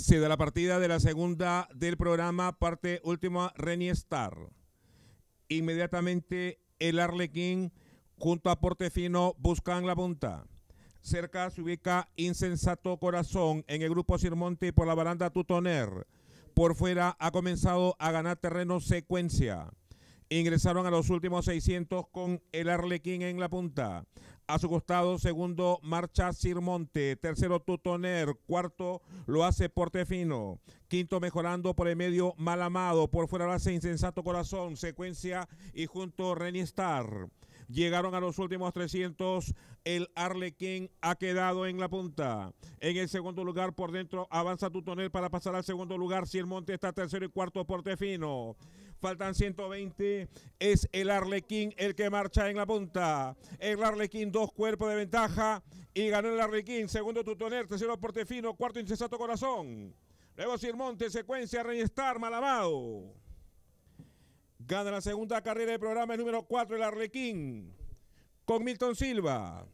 Se da la partida de la segunda del programa, parte última, Star. Inmediatamente el Arlequín junto a Portefino buscan la punta. Cerca se ubica Insensato Corazón en el grupo Sirmonte por la baranda Tutoner. Por fuera ha comenzado a ganar terreno secuencia. Ingresaron a los últimos 600 con el Arlequín en la punta. A su costado, segundo, marcha Sirmonte. Tercero, Tutoner. Cuarto, lo hace Portefino. Quinto, mejorando por el medio, Malamado. Por fuera lo hace Insensato Corazón. Secuencia y junto, Renistar. Llegaron a los últimos 300. El Arlequín ha quedado en la punta. En el segundo lugar, por dentro, avanza Tutoner para pasar al segundo lugar. Sirmonte está tercero y cuarto, Portefino. Faltan 120. Es el Arlequín el que marcha en la punta. El Arlequín, dos cuerpos de ventaja. Y ganó el Arlequín. Segundo Tutoner, tercero Portefino, cuarto Incesato Corazón. Luego Monte, secuencia Reyestar, Malamado. Gana la segunda carrera del programa, el número cuatro, el Arlequín. Con Milton Silva.